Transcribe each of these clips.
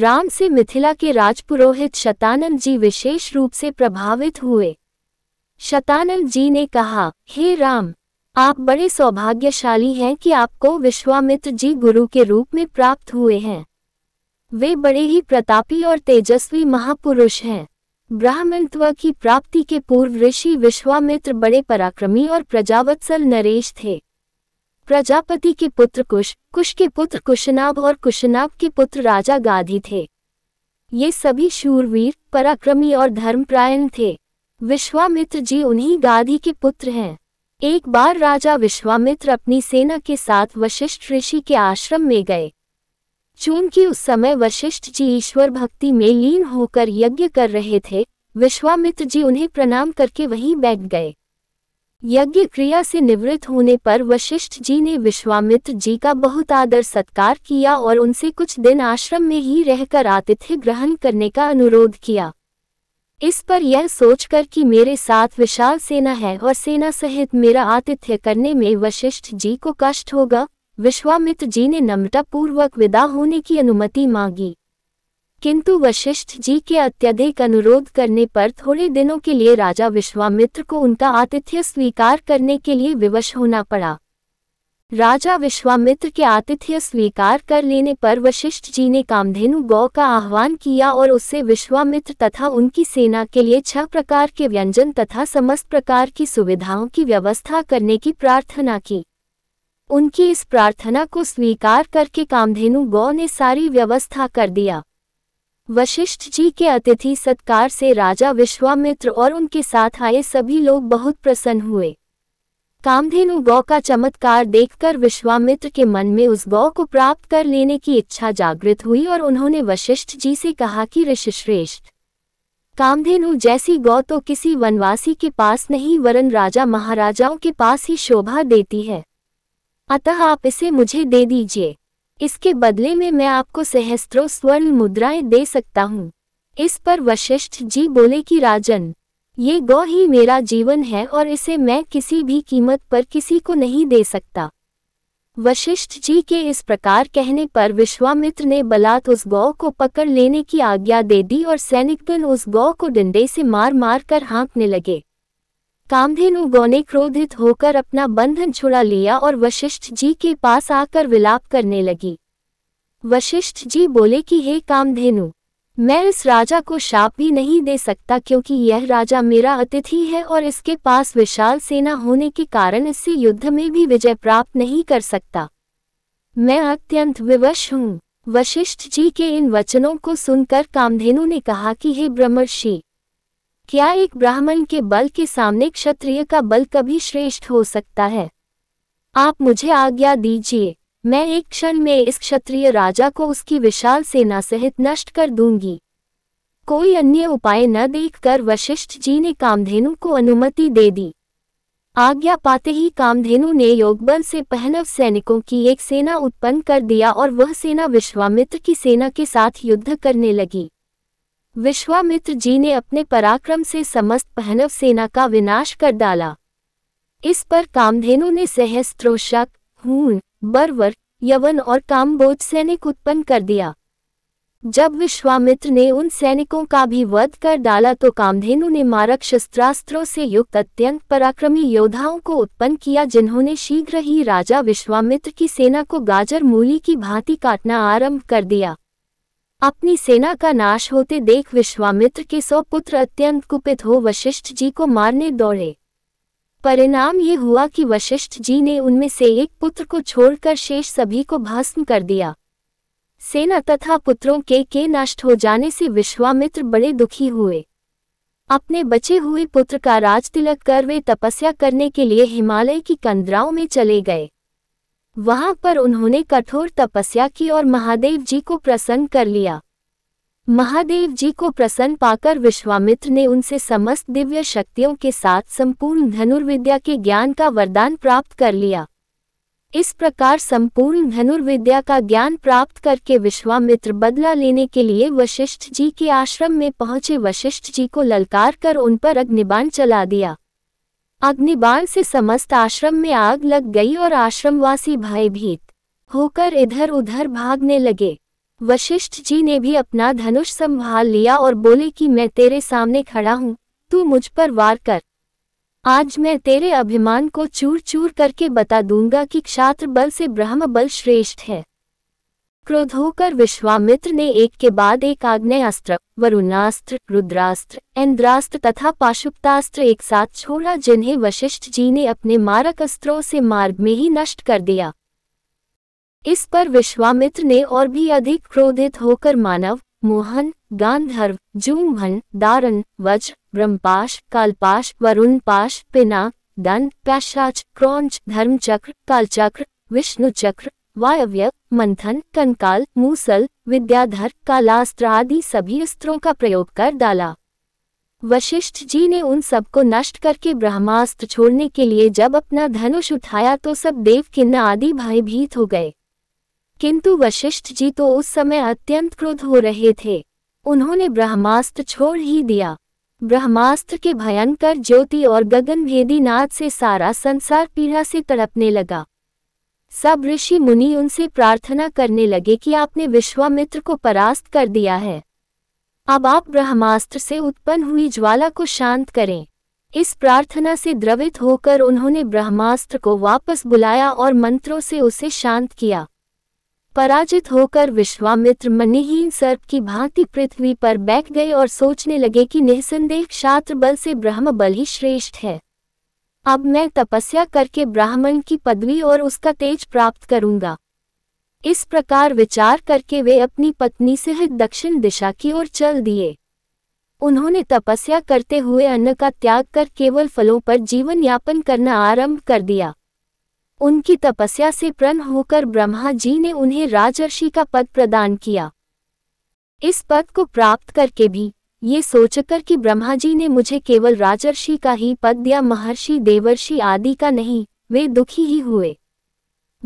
राम से मिथिला के राजपुरोहित शतानंद जी विशेष रूप से प्रभावित हुए शतानंद जी ने कहा हे राम आप बड़े सौभाग्यशाली हैं कि आपको विश्वामित्र जी गुरु के रूप में प्राप्त हुए हैं वे बड़े ही प्रतापी और तेजस्वी महापुरुष हैं ब्राह्मणत्व की प्राप्ति के पूर्व ऋषि विश्वामित्र बड़े पराक्रमी और प्रजावत्सल नरेश थे प्रजापति के पुत्र कुश कुश के पुत्र कुशनाभ और कुशनाभ के पुत्र राजा गाधी थे ये सभी शूरवीर पराक्रमी और धर्मप्रायण थे विश्वामित्र जी उन्हीं गाधी के पुत्र हैं एक बार राजा विश्वामित्र अपनी सेना के साथ वशिष्ठ ऋषि के आश्रम में गए चूंकि उस समय वशिष्ठ जी ईश्वर भक्ति में लीन होकर यज्ञ कर रहे थे विश्वामित्र जी उन्हें प्रणाम करके वहीं बैठ गए यज्ञ क्रिया से निवृत्त होने पर वशिष्ठ जी ने विश्वामित्र जी का बहुत आदर सत्कार किया और उनसे कुछ दिन आश्रम में ही रहकर आतिथ्य ग्रहण करने का अनुरोध किया इस पर यह सोचकर कि मेरे साथ विशाल सेना है और सेना सहित मेरा आतिथ्य करने में वशिष्ठ जी को कष्ट होगा विश्वामित्र जी ने नम्रतापूर्वक विदा होने की अनुमति मांगी किंतु वशिष्ठ जी के अत्यधिक अनुरोध करने पर थोड़े दिनों के लिए राजा विश्वामित्र को उनका आतिथ्य स्वीकार करने के लिए विवश होना पड़ा राजा विश्वामित्र के आतिथ्य स्वीकार कर लेने पर वशिष्ठ जी ने कामधेनु गौ का आह्वान किया और उससे विश्वामित्र तथा उनकी सेना के लिए छह प्रकार के व्यंजन तथा समस्त प्रकार की सुविधाओं की व्यवस्था करने की प्रार्थना की उनकी इस प्रार्थना को स्वीकार करके कामधेनु गौ ने सारी व्यवस्था कर दिया वशिष्ठ जी के अतिथि सत्कार से राजा विश्वामित्र और उनके साथ आए सभी लोग बहुत प्रसन्न हुए कामधेनु गौ का चमत्कार देखकर विश्वामित्र के मन में उस गौ को प्राप्त कर लेने की इच्छा जागृत हुई और उन्होंने वशिष्ठ जी से कहा कि ऋषिश्रेष्ठ कामधेनु जैसी गौ तो किसी वनवासी के पास नहीं वरन राजा महाराजाओं के पास ही शोभा देती है अतः आप इसे मुझे दे दीजिए इसके बदले में मैं आपको सहस्त्रों स्वर्ण मुद्राएं दे सकता हूँ इस पर वशिष्ठ जी बोले कि राजन ये गौ ही मेरा जीवन है और इसे मैं किसी भी कीमत पर किसी को नहीं दे सकता वशिष्ठ जी के इस प्रकार कहने पर विश्वामित्र ने बलात् उस गौ को पकड़ लेने की आज्ञा दे दी और सैनिकगण उस गौ को डंडे से मार मार कर हाँकने लगे कामधेनु ने क्रोधित होकर अपना बंधन छुड़ा लिया और वशिष्ठ जी के पास आकर विलाप करने लगी वशिष्ठ जी बोले कि हे कामधेनु मैं इस राजा को शाप भी नहीं दे सकता क्योंकि यह राजा मेरा अतिथि है और इसके पास विशाल सेना होने के कारण इससे युद्ध में भी विजय प्राप्त नहीं कर सकता मैं अत्यंत विवश हूँ वशिष्ठ जी के इन वचनों को सुनकर कामधेनु ने कहा कि हे ब्रह्मर्षि क्या एक ब्राह्मण के बल के सामने क्षत्रिय का बल कभी श्रेष्ठ हो सकता है आप मुझे आज्ञा दीजिए मैं एक क्षण में इस क्षत्रिय राजा को उसकी विशाल सेना सहित नष्ट कर दूंगी कोई अन्य उपाय न देखकर वशिष्ठ जी ने कामधेनु को अनुमति दे दी आज्ञा पाते ही कामधेनु ने योगबल से पहनव सैनिकों की एक सेना उत्पन्न कर दिया और वह सेना विश्वामित्र की सेना के साथ युद्ध करने लगी विश्वामित्र जी ने अपने पराक्रम से समस्त पहनव सेना का विनाश कर डाला इस पर कामधेनु ने सहस्त्रोशक हूण बर्वर यवन और कामबोध सैनिक उत्पन्न कर दिया जब विश्वामित्र ने उन सैनिकों का भी वध कर डाला तो कामधेनु ने मारक शस्त्रास्त्रों से युक्त अत्यंत पराक्रमी योद्धाओं को उत्पन्न किया जिन्होंने शीघ्र ही राजा विश्वामित्र की सेना को गाजर मूली की भांति काटना आरंभ कर दिया अपनी सेना का नाश होते देख विश्वामित्र के सौ पुत्र अत्यंत कुपित हो वशिष्ठ जी को मारने दौड़े परिणाम ये हुआ कि वशिष्ठ जी ने उनमें से एक पुत्र को छोड़कर शेष सभी को भस्म कर दिया सेना तथा पुत्रों के के नष्ट हो जाने से विश्वामित्र बड़े दुखी हुए अपने बचे हुए पुत्र का राज तिलक कर वे तपस्या करने के लिए हिमालय की कंदराओं में चले गए वहां पर उन्होंने कठोर तपस्या की और महादेव जी को प्रसन्न कर लिया महादेव जी को प्रसन्न पाकर विश्वामित्र ने उनसे समस्त दिव्य शक्तियों के साथ संपूर्ण धनुर्विद्या के ज्ञान का वरदान प्राप्त कर लिया इस प्रकार संपूर्ण धनुर्विद्या का ज्ञान प्राप्त करके विश्वामित्र बदला लेने के लिए वशिष्ठ जी के आश्रम में पहुंचे वशिष्ठ जी को ललकार कर उन पर अग्निबाण चला दिया अग्निबाण से समस्त आश्रम में आग लग गई और आश्रमवासी भयभीत होकर इधर उधर भागने लगे वशिष्ठ जी ने भी अपना धनुष संभाल लिया और बोले कि मैं तेरे सामने खड़ा हूँ तू मुझ पर वार कर आज मैं तेरे अभिमान को चूर चूर करके बता दूंगा कि क्षात्र बल से ब्रह्म बल श्रेष्ठ है क्रोध होकर विश्वामित्र ने एक के बाद एक आग्नेयास्त्र वरुणास्त्र रुद्रास्त्र इंद्रास्त्र तथा पाशुपतास्त्र एक साथ छोड़ा जिन्हें वशिष्ठ जी ने अपने मारक अस्त्रों से मार्ग में ही नष्ट कर दिया इस पर विश्वामित्र ने और भी अधिक क्रोधित होकर मानव मोहन गांधर्व जूमभन दारन वज ब्रह्मपाश कालपाश वरुणपाश पिना दंड पैशाच क्रौंच धर्मचक्र कालचक्र विष्णुचक्र वायव्य मंथन कंकाल मूसल विद्याधर कालास्त्र आदि सभी अस्त्रों का प्रयोग कर डाला वशिष्ठ जी ने उन सबको नष्ट करके ब्रह्मास्त्र छोड़ने के लिए जब अपना धनुष उठाया तो सब देव किन्न आदि भयभीत हो गए किंतु वशिष्ठ जी तो उस समय अत्यंत क्रोध हो रहे थे उन्होंने ब्रह्मास्त्र छोड़ ही दिया ब्रह्मास्त्र के भयंकर ज्योति और गगनभेदी नाद से सारा संसार पीड़ा से तड़पने लगा सब ऋषि मुनि उनसे प्रार्थना करने लगे कि आपने विश्वामित्र को परास्त कर दिया है अब आप ब्रह्मास्त्र से उत्पन्न हुई ज्वाला को शांत करें इस प्रार्थना से द्रवित होकर उन्होंने ब्रह्मास्त्र को वापस बुलाया और मंत्रों से उसे शांत किया पराजित होकर विश्वामित्र मनिहीन सर्प की भांति पृथ्वी पर बैठ गए और सोचने लगे कि निःसंदेह क्षात्र बल से ब्रह्म बल ही श्रेष्ठ है अब मैं तपस्या करके ब्राह्मण की पदवी और उसका तेज प्राप्त करूंगा इस प्रकार विचार करके वे अपनी पत्नी से दक्षिण दिशा की ओर चल दिए उन्होंने तपस्या करते हुए अन्न का त्याग कर केवल फलों पर जीवन यापन करना आरंभ कर दिया उनकी तपस्या से प्रण होकर ब्रह्मा जी ने उन्हें राजर्षि का पद प्रदान किया इस पद को प्राप्त करके भी ये सोचकर कि ब्रह्मा जी ने मुझे केवल राजर्षि का ही पद या महर्षि देवर्षि आदि का नहीं वे दुखी ही हुए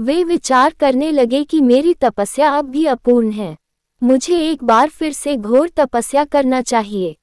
वे विचार करने लगे कि मेरी तपस्या अब भी अपूर्ण है मुझे एक बार फिर से घोर तपस्या करना चाहिए